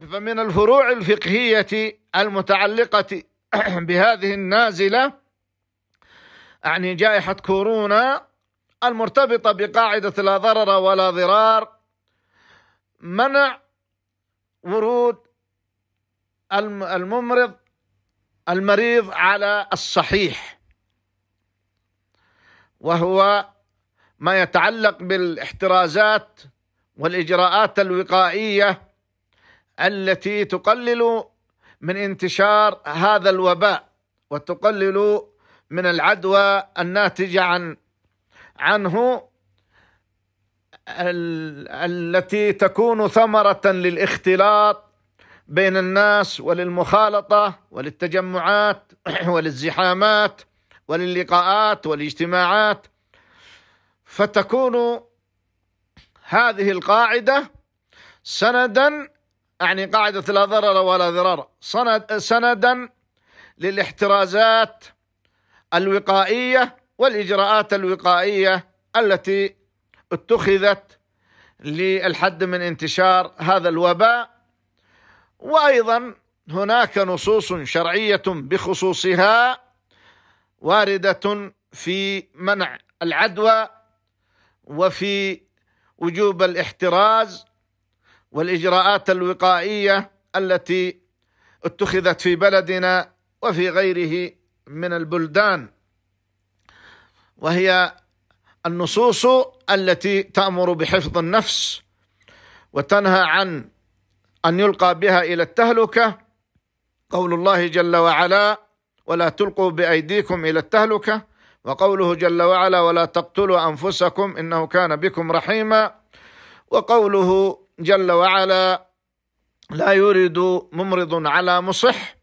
فمن الفروع الفقهية المتعلقة بهذه النازلة يعني جائحة كورونا المرتبطة بقاعدة لا ضرر ولا ضرار منع ورود الممرض المريض على الصحيح وهو ما يتعلق بالاحترازات والإجراءات الوقائية التي تقلل من انتشار هذا الوباء وتقلل من العدوى الناتجه عن عنه التي تكون ثمره للاختلاط بين الناس وللمخالطه وللتجمعات وللزحامات وللقاءات والاجتماعات فتكون هذه القاعده سندا يعني قاعدة لا ضرر ولا ضرار سند سندا للاحترازات الوقائية والإجراءات الوقائية التي اتخذت للحد من انتشار هذا الوباء وأيضا هناك نصوص شرعية بخصوصها واردة في منع العدوى وفي وجوب الاحتراز والاجراءات الوقائيه التي اتخذت في بلدنا وفي غيره من البلدان وهي النصوص التي تامر بحفظ النفس وتنهى عن ان يلقى بها الى التهلكه قول الله جل وعلا ولا تلقوا بايديكم الى التهلكه وقوله جل وعلا ولا تقتلوا انفسكم انه كان بكم رحيما وقوله جل وعلا لا يريد ممرض على مصح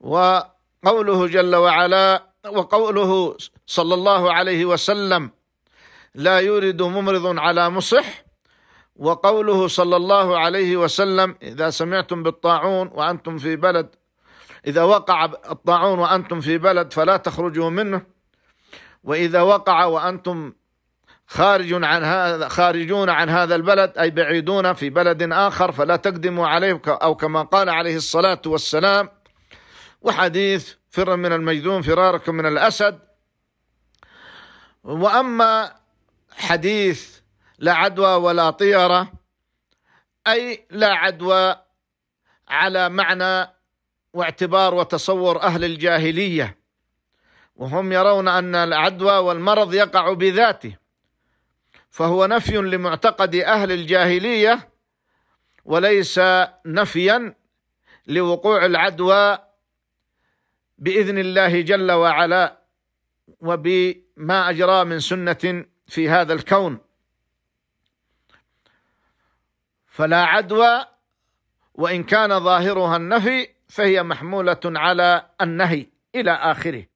وقوله جل وعلا وقوله صلى الله عليه وسلم لا يريد ممرض على مصح وقوله صلى الله عليه وسلم إذا سمعتم بالطاعون وأنتم في بلد إذا وقع الطاعون وأنتم في بلد فلا تخرجوا منه وإذا وقع وأنتم خارج عن هذا خارجون عن هذا البلد أي بعيدون في بلد آخر فلا تقدموا عليه أو كما قال عليه الصلاة والسلام وحديث فر من المجذوم فراركم من الأسد وأما حديث لا عدوى ولا طيرة أي لا عدوى على معنى واعتبار وتصور أهل الجاهلية وهم يرون أن العدوى والمرض يقع بذاته فهو نفي لمعتقد أهل الجاهلية وليس نفيا لوقوع العدوى بإذن الله جل وعلا وبما أجرى من سنة في هذا الكون فلا عدوى وإن كان ظاهرها النفي فهي محمولة على النهي إلى آخره